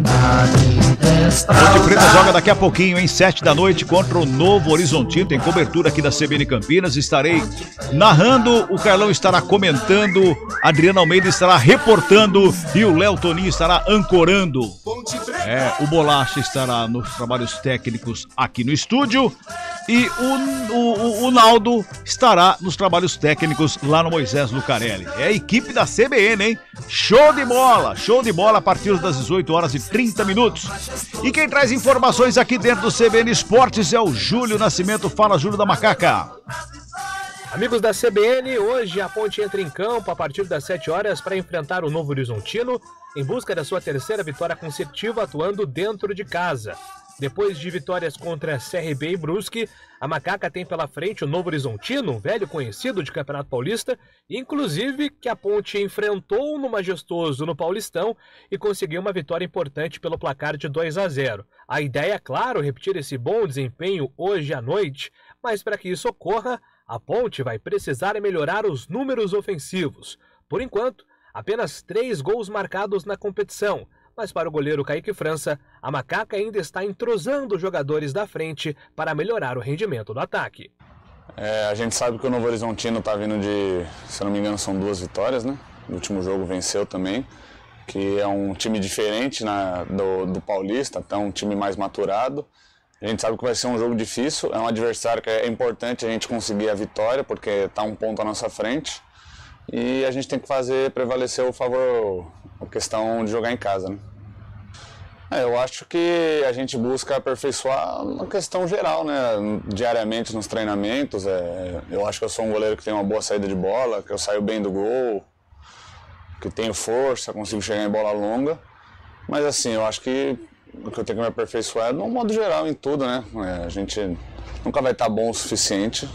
Ponte Preta joga daqui a pouquinho, em sete da noite, contra o Novo Horizontino. Tem cobertura aqui da CBN Campinas. Estarei narrando, o Carlão estará comentando, Adriano Almeida estará reportando e o Léo Toninho estará ancorando. É, o Bolacha estará nos trabalhos técnicos aqui no estúdio e o, o, o, Naldo estará nos trabalhos técnicos lá no Moisés Lucarelli. É a equipe da CBN, hein? Show de bola! Show de bola a partir das 18 horas e 30 minutos. E quem traz informações aqui dentro do CBN Esportes é o Júlio Nascimento. Fala, Júlio da Macaca. Amigos da CBN, hoje a Ponte entra em campo a partir das 7 horas para enfrentar o Novo Horizontino em busca da sua terceira vitória consecutiva atuando dentro de casa. Depois de vitórias contra CRB e Brusque, a Macaca tem pela frente o Novo Horizontino, um velho conhecido de Campeonato Paulista, inclusive que a Ponte enfrentou no Majestoso no Paulistão e conseguiu uma vitória importante pelo placar de 2 a 0. A ideia é, claro, repetir esse bom desempenho hoje à noite, mas para que isso ocorra, a Ponte vai precisar melhorar os números ofensivos. Por enquanto, apenas três gols marcados na competição mas para o goleiro Kaique França, a macaca ainda está entrosando os jogadores da frente para melhorar o rendimento do ataque. É, a gente sabe que o Novo Horizontino está vindo de, se não me engano, são duas vitórias, né? No último jogo venceu também, que é um time diferente na, né, do, do Paulista, então um time mais maturado. A gente sabe que vai ser um jogo difícil, é um adversário que é importante a gente conseguir a vitória, porque está um ponto à nossa frente. E a gente tem que fazer prevalecer o favor, a questão de jogar em casa, né? É, eu acho que a gente busca aperfeiçoar uma questão geral, né? Diariamente nos treinamentos. É, eu acho que eu sou um goleiro que tem uma boa saída de bola, que eu saio bem do gol, que tenho força, consigo chegar em bola longa. Mas assim, eu acho que o que eu tenho que me aperfeiçoar é no modo geral, em tudo, né? É, a gente nunca vai estar bom o suficiente,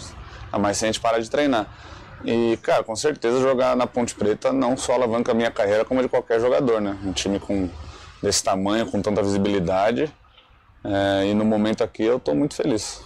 a mais se a gente parar de treinar. E, cara, com certeza jogar na Ponte Preta não só alavanca a minha carreira, como a de qualquer jogador, né? Um time com, desse tamanho, com tanta visibilidade. É, e no momento aqui eu estou muito feliz.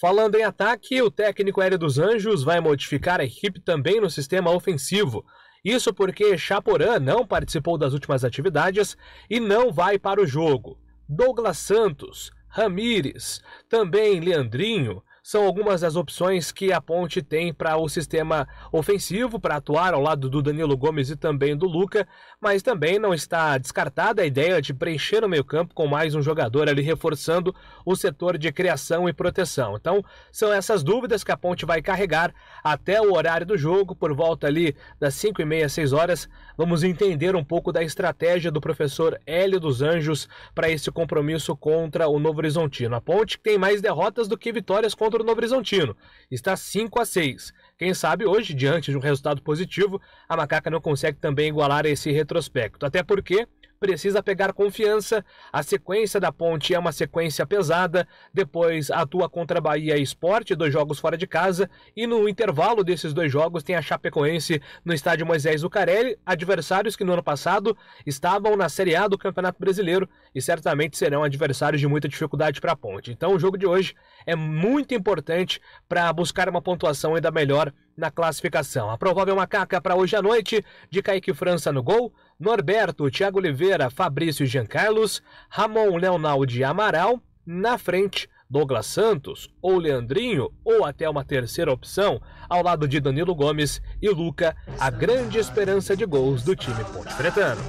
Falando em ataque, o técnico Hélio dos Anjos vai modificar a equipe também no sistema ofensivo. Isso porque Chaporã não participou das últimas atividades e não vai para o jogo. Douglas Santos, Ramires, também Leandrinho, são algumas das opções que a Ponte tem para o sistema ofensivo, para atuar ao lado do Danilo Gomes e também do Luca, mas também não está descartada a ideia de preencher o meio-campo com mais um jogador ali reforçando o setor de criação e proteção. Então, são essas dúvidas que a Ponte vai carregar até o horário do jogo, por volta ali das 5 e meia, 6 horas. Vamos entender um pouco da estratégia do professor Hélio dos Anjos para esse compromisso contra o Novo Horizontino. A Ponte tem mais derrotas do que vitórias contra contra o Novo Horizontino. Está 5 a 6. Quem sabe hoje, diante de um resultado positivo, a Macaca não consegue também igualar esse retrospecto. Até porque precisa pegar confiança. A sequência da Ponte é uma sequência pesada, depois atua contra Bahia e Esporte, dois jogos fora de casa, e no intervalo desses dois jogos tem a Chapecoense no estádio Moisés Zucarelli, adversários que no ano passado estavam na Série A do Campeonato Brasileiro e certamente serão adversários de muita dificuldade para a Ponte. Então o jogo de hoje é muito importante para buscar uma pontuação ainda melhor na classificação. A provável macaca para hoje à noite de Kaique França no gol, Norberto, Thiago Oliveira, Fabrício Giancarlos, Ramon Leonaldi Amaral, na frente Douglas Santos ou Leandrinho, ou até uma terceira opção, ao lado de Danilo Gomes e Luca, a grande esperança de gols do time ponte pretano.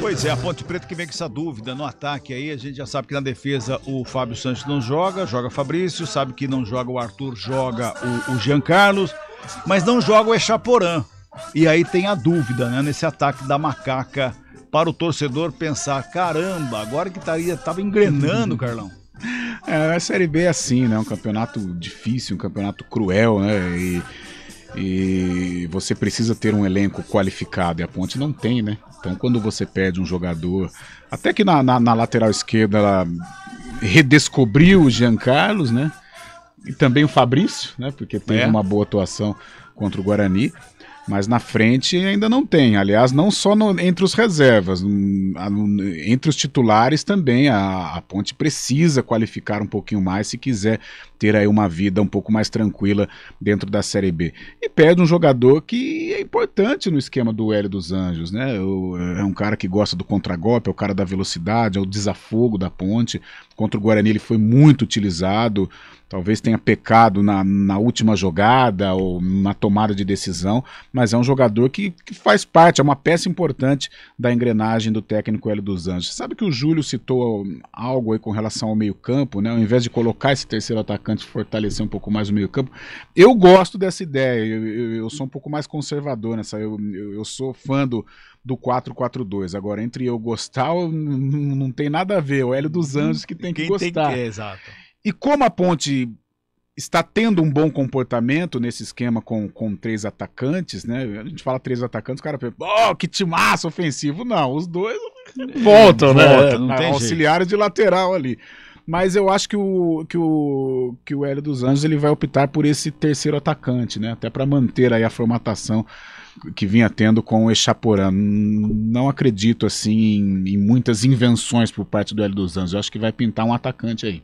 Pois é, a Ponte Preta que vem com essa dúvida no ataque aí, a gente já sabe que na defesa o Fábio Santos não joga, joga Fabrício, sabe que não joga o Arthur, joga o, o Jean Carlos, mas não joga o Echaporã. E aí tem a dúvida, né? Nesse ataque da macaca para o torcedor pensar, caramba, agora que estaria tava engrenando, uhum. Carlão. É, a Série B é assim, né? Um campeonato difícil, um campeonato cruel, né? E, e você precisa ter um elenco qualificado e a Ponte não tem, né? Então quando você perde um jogador, até que na, na, na lateral esquerda ela redescobriu o Jean Carlos, né? E também o Fabrício, né? Porque teve é. uma boa atuação contra o Guarani. Mas na frente ainda não tem. Aliás, não só no, entre os reservas, entre os titulares também. A, a, Ponte precisa qualificar um pouquinho mais se quiser ter aí uma vida um pouco mais tranquila dentro da Série B. E perde um jogador que é importante no esquema do Hélio dos Anjos, né? O, é um cara que gosta do contragolpe, é o cara da velocidade, é o desafogo da Ponte. Contra o Guarani ele foi muito utilizado talvez tenha pecado na, na última jogada ou na tomada de decisão, mas é um jogador que, que faz parte, é uma peça importante da engrenagem do técnico Hélio dos Anjos. Sabe que o Júlio citou algo aí com relação ao meio-campo, né? Ao invés de colocar esse terceiro atacante, fortalecer um pouco mais o meio-campo. Eu gosto dessa ideia, eu, eu, eu, sou um pouco mais conservador nessa, eu, eu, eu sou fã do, do 2 Agora, entre eu gostar, não, tem nada a ver. É o Hélio dos uhum. Anjos que tem Quem que gostar. Tem que, é, exato. E como a Ponte está tendo um bom comportamento nesse esquema com, com três atacantes, né? A gente fala três atacantes, o cara pensa, oh, que timaço ofensivo. Não, os dois voltam, né? Voltam, é, jeito. de lateral ali. Mas eu acho que o, que o, que o Hélio dos Anjos ele vai optar por esse terceiro atacante, né? Até para manter aí a formatação que vinha tendo com o Echaporã. Não acredito, assim, em, em muitas invenções por parte do Hélio dos Anjos. Eu acho que vai pintar um atacante aí.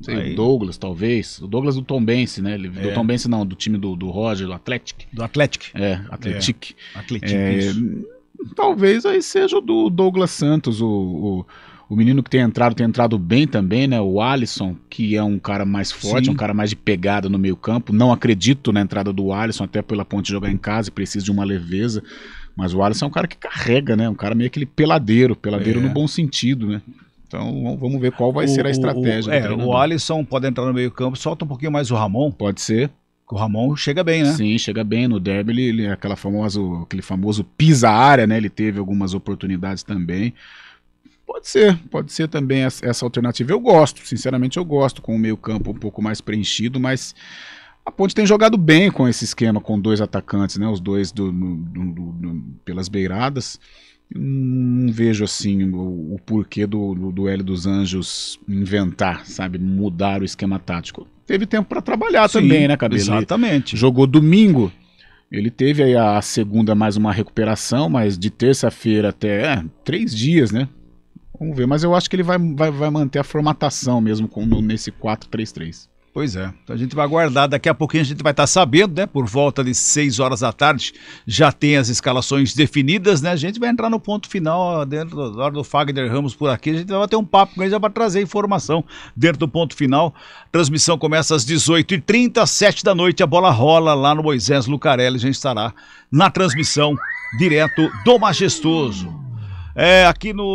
Sei, aí... Douglas, talvez. O Douglas do Tom Bense, né? Ele, é. Do Tom Bense, não, do time do, do Roger, do Atlético. Do Atlético. É, Atlético. É. Atlético, é, Talvez aí seja o do Douglas Santos, o, o o menino que tem entrado, tem entrado bem também, né? O Alisson, que é um cara mais forte, Sim. um cara mais de pegada no meio campo. Não acredito na entrada do Alisson, até pela ponte jogar em casa e precisa de uma leveza. Mas o Alisson é um cara que carrega, né? Um cara meio aquele peladeiro, peladeiro é. no bom sentido, né? Então vamos ver qual vai o, ser a estratégia. O, é, o Alisson pode entrar no meio campo, solta um pouquinho mais o Ramon. Pode ser. O Ramon chega bem, né? Sim, chega bem. No derby ele, ele é aquela famoso, aquele famoso pisa área, né? Ele teve algumas oportunidades também. Pode ser, pode ser também essa, essa alternativa. Eu gosto, sinceramente eu gosto com o meio campo um pouco mais preenchido, mas a Ponte tem jogado bem com esse esquema, com dois atacantes, né? Os dois do, do, do, pelas beiradas não vejo assim o, o porquê do, do duelo dos anjos inventar, sabe, mudar o esquema tático. Teve tempo para trabalhar Sim, também, né, Cabelo? Exatamente. Ele jogou domingo. Ele teve aí a segunda mais uma recuperação, mas de terça-feira até é, três dias, né? Vamos ver, mas eu acho que ele vai, vai, vai manter a formatação mesmo com, nesse 4-3-3. Pois é. Então a gente vai aguardar. Daqui a pouquinho a gente vai estar sabendo, né? Por volta de 6 horas da tarde já tem as escalações definidas, né? A gente vai entrar no ponto final dentro da hora do Fagner Ramos por aqui. A gente vai ter um papo com ele já para trazer informação dentro do ponto final. transmissão começa às 18h30, 7 da noite. A bola rola lá no Moisés Lucarelli. A gente estará na transmissão direto do Majestoso. É, aqui no.